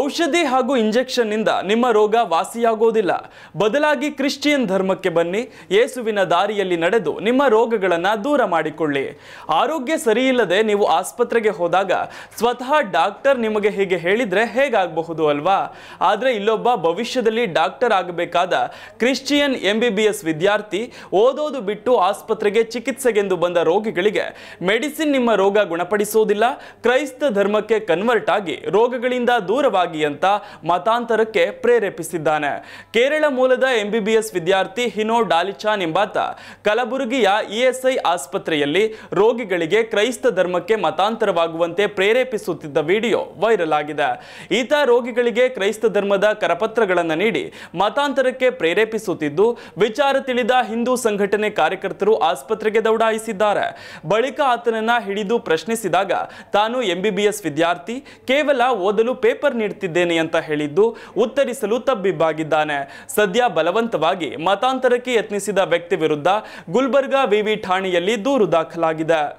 ಔಷಧಿ ಹಾಗೂ ಇಂಜೆಕ್ಷನ್ನಿಂದ ನಿಮ್ಮ ರೋಗ ವಾಸಿಯಾಗೋದಿಲ್ಲ ಬದಲಾಗಿ ಕ್ರಿಶ್ಚಿಯನ್ ಧರ್ಮಕ್ಕೆ ಬನ್ನಿ ಯೇಸುವಿನ ದಾರಿಯಲ್ಲಿ ನಡೆದು ನಿಮ್ಮ ರೋಗಗಳನ್ನು ದೂರ ಮಾಡಿಕೊಳ್ಳಿ ಆರೋಗ್ಯ ಸರಿಯಿಲ್ಲದೆ ನೀವು ಆಸ್ಪತ್ರೆಗೆ ಹೋದಾಗ ಸ್ವತಃ ಡಾಕ್ಟರ್ ನಿಮಗೆ ಹೀಗೆ ಹೇಳಿದರೆ ಹೇಗಾಗಬಹುದು ಅಲ್ವಾ ಆದರೆ ಇಲ್ಲೊಬ್ಬ ಭವಿಷ್ಯದಲ್ಲಿ ಡಾಕ್ಟರ್ ಆಗಬೇಕಾದ ಕ್ರಿಶ್ಚಿಯನ್ ಎಂ ಬಿ ಎಸ್ ವಿದ್ಯಾರ್ಥಿ ಓದೋದು ಬಿಟ್ಟು ಆಸ್ಪತ್ರೆಗೆ ಚಿಕಿತ್ಸೆಗೆಂದು ಬಂದ ರೋಗಿಗಳಿಗೆ ಮೆಡಿಸಿನ್ ನಿಮ್ಮ ರೋಗ ಗುಣಪಡಿಸೋದಿಲ್ಲ ಕ್ರೈಸ್ತ ಧರ್ಮಕ್ಕೆ ಕನ್ವರ್ಟ್ ಆಗಿ ರೋಗಗಳಿಂದ ದೂರ ಅಂತ ಮತಾಂತರಕ್ಕೆ ಪ್ರೇರೇಪಿಸಿದ್ದಾನೆ ಕೇರಳ ಮೂಲದ ಎಂಬಿಬಿಎಸ್ ವಿದ್ಯಾರ್ಥಿ ಹಿನೋ ಡಾಲಿಚಾನ್ ಎಂಬಾತ ಕಲಬುರಗಿಯ ಇಎಸ್ಐ ಆಸ್ಪತ್ರೆಯಲ್ಲಿ ರೋಗಿಗಳಿಗೆ ಕ್ರೈಸ್ತ ಧರ್ಮಕ್ಕೆ ಮತಾಂತರವಾಗುವಂತೆ ಪ್ರೇರೇಪಿಸುತ್ತಿದ್ದ ವಿಡಿಯೋ ವೈರಲ್ ಆಗಿದೆ ಈತ ರೋಗಿಗಳಿಗೆ ಕ್ರೈಸ್ತ ಧರ್ಮದ ಕರಪತ್ರಗಳನ್ನು ನೀಡಿ ಮತಾಂತರಕ್ಕೆ ಪ್ರೇರೇಪಿಸುತ್ತಿದ್ದು ವಿಚಾರ ತಿಳಿದ ಹಿಂದೂ ಸಂಘಟನೆ ಕಾರ್ಯಕರ್ತರು ಆಸ್ಪತ್ರೆಗೆ ದೌಡಾಯಿಸಿದ್ದಾರೆ ಬಳಿಕ ಆತನನ್ನ ಹಿಡಿದು ಪ್ರಶ್ನಿಸಿದಾಗ ತಾನು ಎಂಬಿಬಿಎಸ್ ವಿದ್ಯಾರ್ಥಿ ಕೇವಲ ಓದಲು ಪೇಪರ್ ನೀಡುತ್ತಿದ್ದೇನೆ ಅಂತ ಹೇಳಿದ್ದು ಉತ್ತರಿಸಲು ತಬ್ಬಿಬ್ಬಾಗಿದ್ದಾನೆ ಸದ್ಯ ಬಲವಂತವಾಗಿ ಮತಾಂತರಕ್ಕೆ ಯತ್ನಿಸಿದ ವ್ಯಕ್ತಿ ವಿರುದ್ಧ ಗುಲ್ಬರ್ಗಾ ವಿವಿ ಠಾಣೆಯಲ್ಲಿ ದೂರು ದಾಖಲಾಗಿದೆ